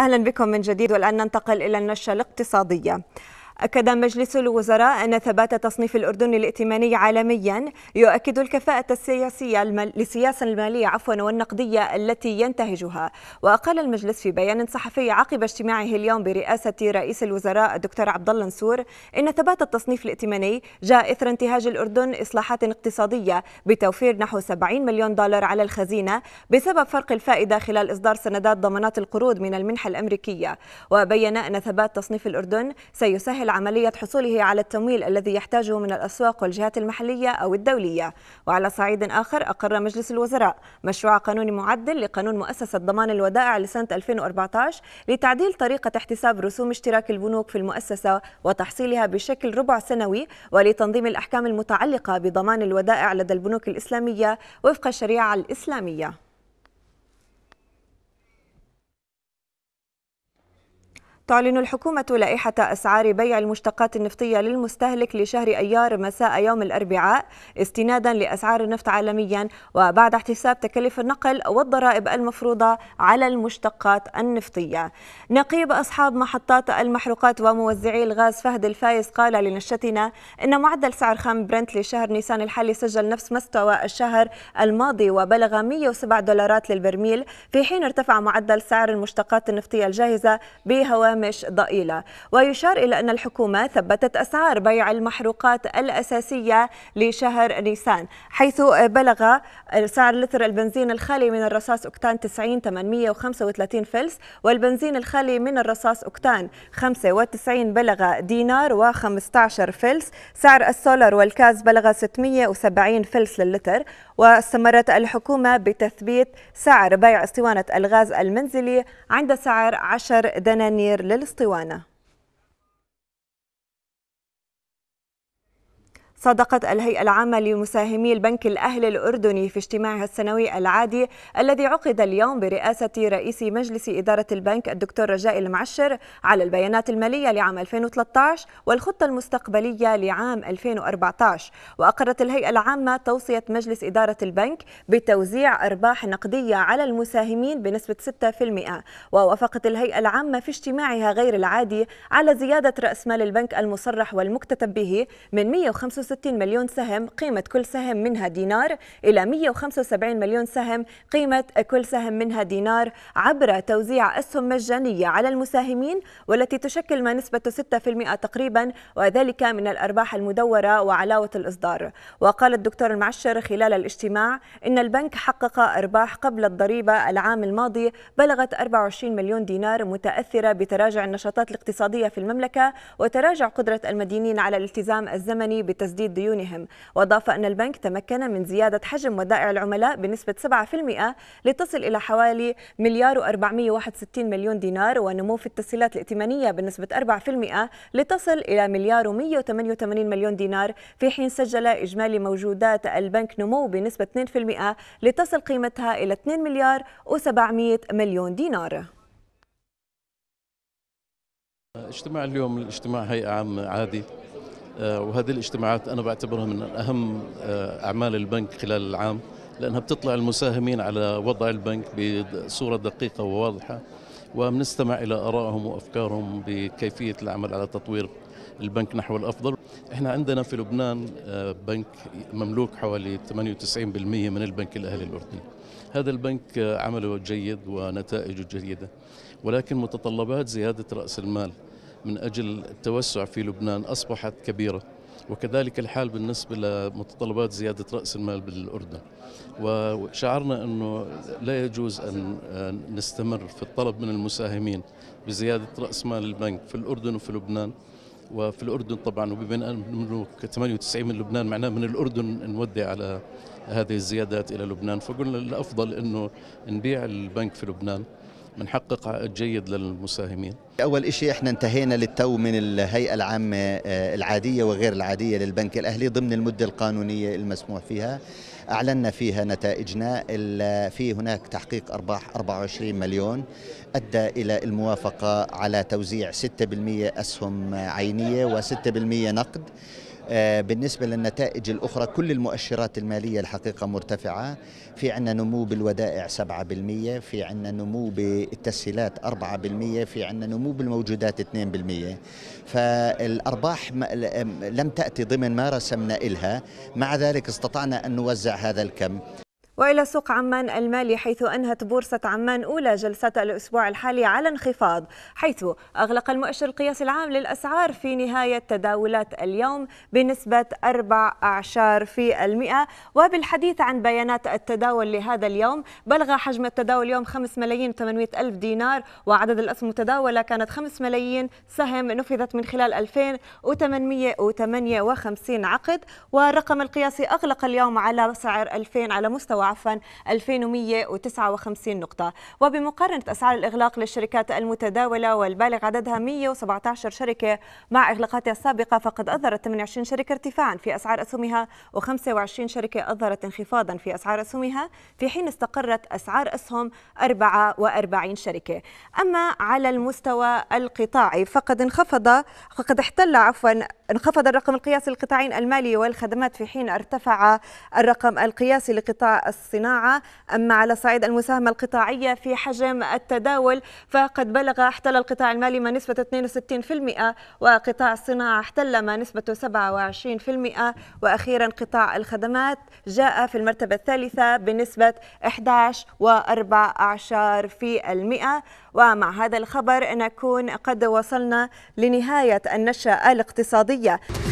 أهلا بكم من جديد والآن ننتقل إلى النشرة الاقتصادية أكد مجلس الوزراء أن ثبات تصنيف الأردن الائتماني عالميا يؤكد الكفاءة السياسية للسياسة المالية عفوا والنقدية التي ينتهجها وقال المجلس في بيان صحفي عقب اجتماعه اليوم برئاسة رئيس الوزراء الدكتور عبد الله نسور إن ثبات التصنيف الائتماني جاء إثر انتهاج الأردن إصلاحات اقتصادية بتوفير نحو 70 مليون دولار على الخزينة بسبب فرق الفائدة خلال إصدار سندات ضمانات القروض من المنحة الأمريكية وبين أن ثبات تصنيف الأردن سيسهل تسهل عملية حصوله على التمويل الذي يحتاجه من الأسواق والجهات المحلية أو الدولية وعلى صعيد آخر أقر مجلس الوزراء مشروع قانون معدل لقانون مؤسسة ضمان الودائع لسنة 2014 لتعديل طريقة احتساب رسوم اشتراك البنوك في المؤسسة وتحصيلها بشكل ربع سنوي ولتنظيم الأحكام المتعلقة بضمان الودائع لدى البنوك الإسلامية وفق الشريعة الإسلامية تعلن الحكومة لائحة أسعار بيع المشتقات النفطية للمستهلك لشهر أيار مساء يوم الأربعاء استنادا لأسعار النفط عالميا وبعد احتساب تكاليف النقل والضرائب المفروضة على المشتقات النفطية نقيب أصحاب محطات المحروقات وموزعي الغاز فهد الفايز قال لنشرتنا إن معدل سعر خام برنت لشهر نيسان الحالي سجل نفس مستوى الشهر الماضي وبلغ 107 دولارات للبرميل في حين ارتفع معدل سعر المشتقات النفطية الجاهزة بهوام هوامش ضئيلة ويشار إلى أن الحكومة ثبتت أسعار بيع المحروقات الأساسية لشهر نيسان حيث بلغ سعر لتر البنزين الخالي من الرصاص أكتان 90 835 فلس والبنزين الخالي من الرصاص أكتان 95 بلغ دينار و15 فلس سعر السولر والكاز بلغ 670 فلس للتر واستمرت الحكومة بتثبيت سعر بيع اسطوانة الغاز المنزلي عند سعر 10 دنانير للاسطوانة صادقت الهيئة العامة لمساهمي البنك الأهلي الأردني في اجتماعها السنوي العادي الذي عقد اليوم برئاسة رئيس مجلس إدارة البنك الدكتور رجاء المعشر على البيانات المالية لعام 2013 والخطة المستقبلية لعام 2014 وأقرت الهيئة العامة توصية مجلس إدارة البنك بتوزيع أرباح نقدية على المساهمين بنسبة 6% ووافقت الهيئة العامة في اجتماعها غير العادي على زيادة رأس مال البنك المصرح والمكتتب به من 175 66 مليون سهم قيمة كل سهم منها دينار إلى 175 مليون سهم قيمة كل سهم منها دينار عبر توزيع أسهم مجانية على المساهمين والتي تشكل ما نسبة 6% تقريبا وذلك من الأرباح المدورة وعلاوة الإصدار وقال الدكتور المعشر خلال الاجتماع إن البنك حقق أرباح قبل الضريبة العام الماضي بلغت 24 مليون دينار متأثرة بتراجع النشاطات الاقتصادية في المملكة وتراجع قدرة المدينين على الالتزام الزمني بتسديد تسديد ديونهم وأضاف أن البنك تمكن من زيادة حجم ودائع العملاء بنسبة 7% لتصل إلى حوالي مليار و461 مليون دينار ونمو في التسهيلات الائتمانية بنسبة 4% لتصل إلى مليار و188 مليون دينار في حين سجل إجمالي موجودات البنك نمو بنسبة 2% لتصل قيمتها إلى 2 مليار و700 مليون دينار اجتماع اليوم الاجتماع هيئة عام عادي آه، وهذه الاجتماعات أنا بعتبرها من أهم آه، أعمال البنك خلال العام لأنها بتطلع المساهمين على وضع البنك بصورة دقيقة وواضحة وبنستمع إلى آرائهم وأفكارهم بكيفية العمل على تطوير البنك نحو الأفضل إحنا عندنا في لبنان آه، بنك مملوك حوالي 98% من البنك الأهلي الأردني هذا البنك عمله جيد ونتائجه جيدة ولكن متطلبات زيادة رأس المال من أجل التوسع في لبنان أصبحت كبيرة وكذلك الحال بالنسبة لمتطلبات زيادة رأس المال بالأردن وشعرنا أنه لا يجوز أن نستمر في الطلب من المساهمين بزيادة رأس مال البنك في الأردن وفي لبنان وفي الأردن طبعا وبما ان 98 من لبنان معناه من الأردن نودع على هذه الزيادات إلى لبنان فقلنا الأفضل أنه نبيع البنك في لبنان بنحقق عائد جيد للمساهمين أول شيء احنا انتهينا للتو من الهيئة العامة آه، العادية وغير العادية للبنك الأهلي ضمن المدة القانونية المسموح فيها أعلنا فيها نتائجنا في هناك تحقيق أرباح 24 مليون أدى إلى الموافقة على توزيع 6% أسهم عينية و6% نقد آه، بالنسبة للنتائج الأخرى كل المؤشرات المالية الحقيقة مرتفعة في عندنا نمو بالودائع 7% في عندنا نمو بالتسهيلات 4% في عندنا نمو بالموجودات 2% فالأرباح لم تأتي ضمن ما رسمنا إلها مع ذلك استطعنا أن نوزع هذا الكم وإلى سوق عمان المالي حيث أنهت بورصة عمان أولى جلسة الأسبوع الحالي على انخفاض حيث أغلق المؤشر القياسي العام للأسعار في نهاية تداولات اليوم بنسبة في المئة وبالحديث عن بيانات التداول لهذا اليوم بلغ حجم التداول اليوم 5 ملايين و800 ألف دينار وعدد الأسهم المتداولة كانت 5 ملايين سهم نفذت من خلال 2858 عقد والرقم القياسي أغلق اليوم على سعر 2000 على مستوى عفوا 2159 نقطة وبمقارنة أسعار الإغلاق للشركات المتداولة والبالغ عددها 117 شركة مع إغلاقاتها السابقة فقد أظهرت 28 شركة ارتفاعا في أسعار أسهمها و25 شركة أظهرت انخفاضا في أسعار أسهمها في حين استقرت أسعار أسهم 44 شركة أما على المستوى القطاعي فقد انخفض فقد احتل عفوا انخفض الرقم القياسي للقطاعين المالي والخدمات في حين ارتفع الرقم القياسي لقطاع الصناعة أما على صعيد المساهمة القطاعية في حجم التداول فقد بلغ احتل القطاع المالي ما نسبة 62% وقطاع الصناعة احتل ما نسبة 27% وأخيرا قطاع الخدمات جاء في المرتبة الثالثة بنسبة 11 و14 في المئة ومع هذا الخبر نكون قد وصلنا لنهاية النشأة الاقتصادية الدولية